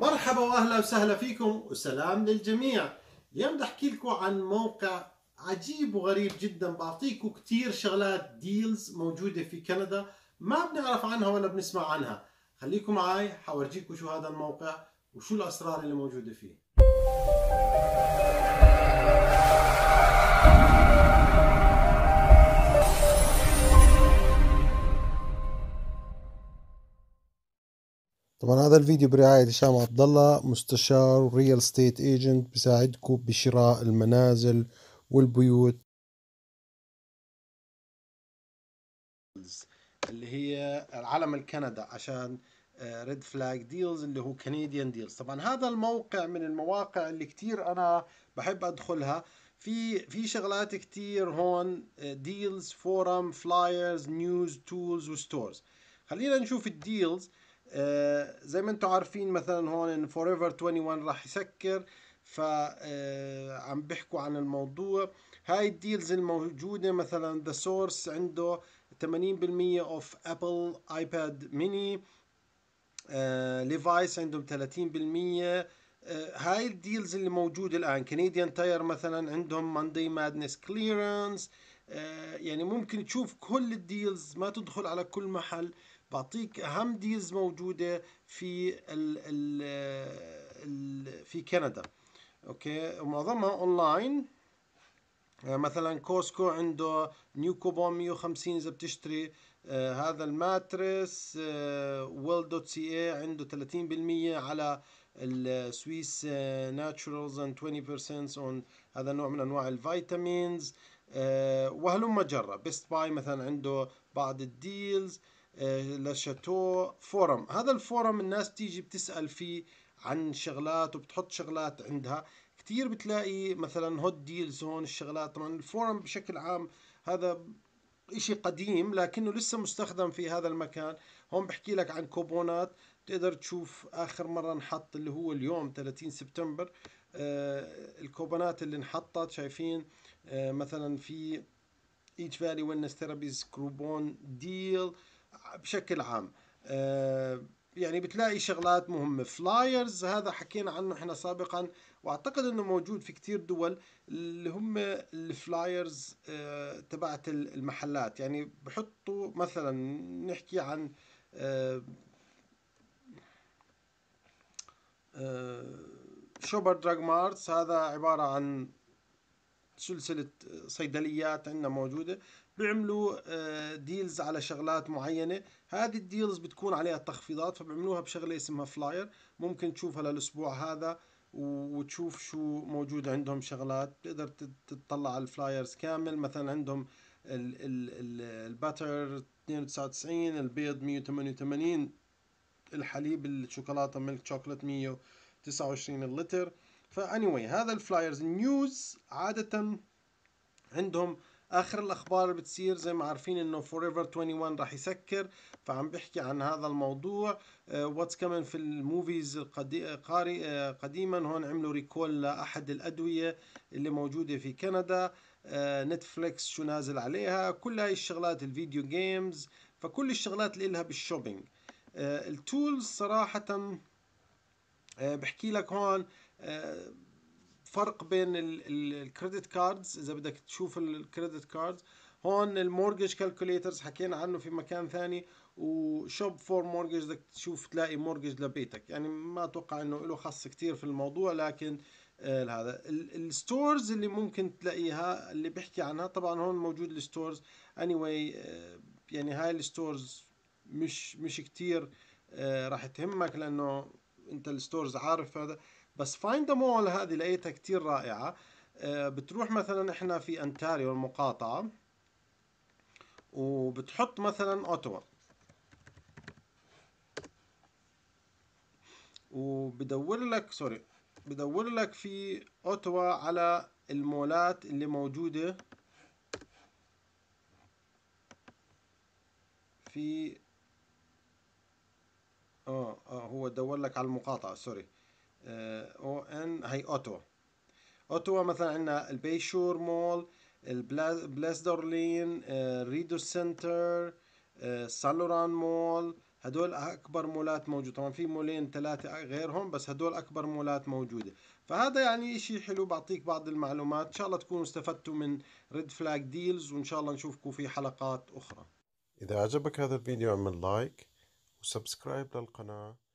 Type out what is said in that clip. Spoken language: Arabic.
مرحبا واهلا وسهلا فيكم وسلام للجميع اليوم بدي احكي لكم عن موقع عجيب وغريب جدا بعطيكم كثير شغلات ديلز موجوده في كندا ما بنعرف عنها ولا بنسمع عنها خليكم معي حورجيكم شو هذا الموقع وشو الاسرار اللي موجوده فيه طبعا هذا الفيديو برعاية هشام عبد الله مستشار ريال ستيت ايجنت بساعدكم بشراء المنازل والبيوت اللي هي العلم الكندا عشان ريد فلاج ديلز اللي هو كنديان ديلز طبعا هذا الموقع من المواقع اللي كتير انا بحب ادخلها في في شغلات كتير هون ديلز فورم فلايرز نيوز تولز وستورز خلينا نشوف الديلز آه، زي ما انتم عارفين مثلا هون فور ايفر 21 راح يسكر ف آه، عم بيحكوا عن الموضوع هاي الديلز الموجودة مثلا ذا سورس عنده 80% اوف ابل ايباد ميني ليفايس عندهم 30% آه، هاي الديلز اللي موجودة الآن كنديان تاير مثلا عندهم ماندي مادنس كليرنس يعني ممكن تشوف كل الديلز ما تدخل على كل محل بعطيك اهم ديلز موجوده في ال ال الـ في كندا اوكي ومعظمها اونلاين آه، مثلا كوسكو عنده نيو كوبون 150 اذا بتشتري آه هذا الماترس ويل دوت سي اي عنده 30% على السويس ناتشورالز اند 20% اون هذا نوع من انواع الفيتامينز آه، وهلم جرة بيست باي مثلا عنده بعض الديلز آه، لشاتو فورم هذا الفورم الناس تيجي بتسأل فيه عن شغلات وبتحط شغلات عندها كتير بتلاقي مثلا هوت ديلز هون الشغلات طبعا الفورم بشكل عام هذا اشي قديم لكنه لسه مستخدم في هذا المكان هون بحكي لك عن كوبونات تقدر تشوف اخر مرة نحط اللي هو اليوم 30 سبتمبر آه الكوبونات اللي انحطت شايفين آه مثلا في ايتش فالي ويلنس ثيرابيز كروبون ديل آه بشكل عام آه، يعني بتلاقي شغلات مهمة فلايرز هذا حكينا عنه احنا سابقا واعتقد انه موجود في كتير دول اللي هم الفلايرز آه، تبعت المحلات يعني بحطوا مثلا نحكي عن شوبر دراج مارتس هذا عبارة عن سلسله صيدليات عندنا موجوده بيعملوا ديلز آه، على شغلات معينه هذه الديلز بتكون عليها تخفيضات فبيعملوها بشغله اسمها فلاير ممكن تشوفها للاسبوع هذا وتشوف شو موجود عندهم شغلات بتقدر تطلع على الفلايرز كامل مثلا عندهم الباتر 92 البيض 188 الحليب الشوكولاته ميلك شوكولات 129 اللتر فأنيوي هذا الفلايرز نيوز عاده عندهم اخر الاخبار اللي بتصير زي ما عارفين انه فور ايفر 21 راح يسكر فعم بحكي عن هذا الموضوع واتس uh, كمان في الموفيز قاري uh, قديما هون عملوا ريكول لاحد الادويه اللي موجوده في كندا نتفليكس آه، uh, شو نازل عليها كل هاي الشغلات الفيديو جيمز فكل الشغلات اللي لها بالشوبينج التولز صراحه آه، بحكي لك هون فرق بين الكريدت كاردز اذا بدك تشوف الكريدت كاردز هون المورجج كالكوليترز حكينا عنه في مكان ثاني وشوب فور مورجج بدك تشوف تلاقي مورجج لبيتك يعني ما اتوقع انه له خص كتير في الموضوع لكن آه، هذا الستورز اللي ممكن تلاقيها اللي بحكي عنها طبعا هون موجود الستورز اني anyway آه، يعني هاي الستورز مش مش كتير آه، راح تهمك لانه انت الستورز عارف هذا بس فايند مول هذه لقيتها كتير رائعه آه، بتروح مثلا احنا في انتاريو المقاطعه وبتحط مثلا اوتوا وبدور لك سوري بدور لك في اوتوا على المولات اللي موجوده في اه, آه هو دور لك على المقاطعه سوري او ان هي اوتوا اوتوا مثلا عندنا البيشور مول البلاس دورلين ريدو سنتر سالوران مول هدول اكبر مولات موجوده طبعا في مولين ثلاثه غيرهم بس هدول اكبر مولات موجوده فهذا يعني اشي حلو بعطيك بعض المعلومات ان شاء الله تكونوا استفدتوا من ريد فلاج ديلز وان شاء الله نشوفكم في حلقات اخرى اذا عجبك هذا الفيديو اعمل لايك وسبسكرايب للقناه